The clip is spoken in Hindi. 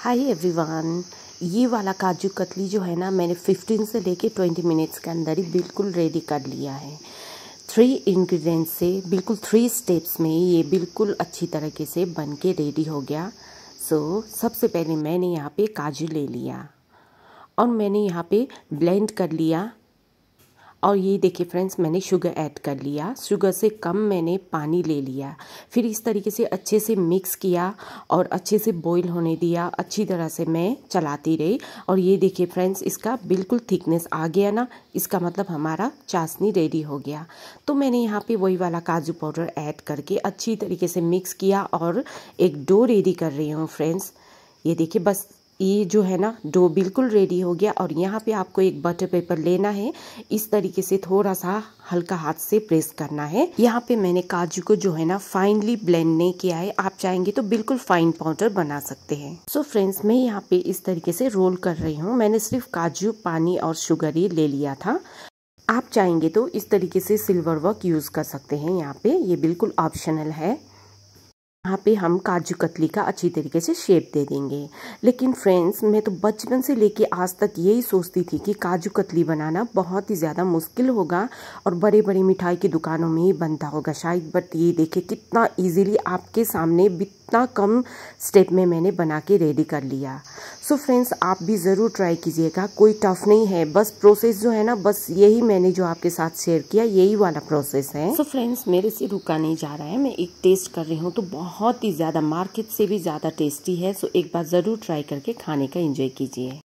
हाय एवरीवन ये वाला काजू कतली जो है ना मैंने 15 से लेके 20 मिनट्स के अंदर ही बिल्कुल रेडी कर लिया है थ्री इंग्रेडिएंट्स से बिल्कुल थ्री स्टेप्स में ये बिल्कुल अच्छी तरीके से बन के रेडी हो गया सो so, सबसे पहले मैंने यहाँ पे काजू ले लिया और मैंने यहाँ पे ब्लेंड कर लिया और ये देखिए फ्रेंड्स मैंने शुगर ऐड कर लिया शुगर से कम मैंने पानी ले लिया फिर इस तरीके से अच्छे से मिक्स किया और अच्छे से बॉईल होने दिया अच्छी तरह से मैं चलाती रही और ये देखिए फ्रेंड्स इसका बिल्कुल थिकनेस आ गया ना इसका मतलब हमारा चाशनी रेडी हो गया तो मैंने यहाँ पे वही वाला काजू पाउडर ऐड करके अच्छी तरीके से मिक्स किया और एक डो रेडी कर रही हूँ फ्रेंड्स ये देखिए बस ये जो है ना डो बिल्कुल रेडी हो गया और यहाँ पे आपको एक बटर पेपर लेना है इस तरीके से थोड़ा सा हल्का हाथ से प्रेस करना है यहाँ पे मैंने काजू को जो है ना फाइनली ब्लेंड नहीं किया है आप चाहेंगे तो बिल्कुल फाइन पाउडर बना सकते हैं सो so फ्रेंड्स मैं यहाँ पे इस तरीके से रोल कर रही हूँ मैंने सिर्फ काजू पानी और शुगर ही ले लिया था आप चाहेंगे तो इस तरीके से सिल्वर वर्क यूज़ कर सकते हैं यहाँ पे ये बिल्कुल ऑप्शनल है यहाँ पे हम काजू कतली का अच्छी तरीके से शेप दे देंगे लेकिन फ्रेंड्स मैं तो बचपन से लेके आज तक यही सोचती थी कि काजू कतली बनाना बहुत ही ज़्यादा मुश्किल होगा और बड़े बड़े मिठाई की दुकानों में ही बनता होगा शायद बट ये देखे कितना इजीली आपके सामने इतना कम स्टेप में मैंने बना के रेडी कर लिया सो so फ्रेंड्स आप भी ज़रूर ट्राई कीजिएगा कोई टफ नहीं है बस प्रोसेस जो है ना बस यही मैंने जो आपके साथ शेयर किया यही वाला प्रोसेस है सो so फ्रेंड्स मेरे से रुका नहीं जा रहा है मैं एक टेस्ट कर रही हूँ तो बहुत ही ज़्यादा मार्केट से भी ज़्यादा टेस्टी है सो so एक बार ज़रूर ट्राई करके खाने का इंजॉय कीजिए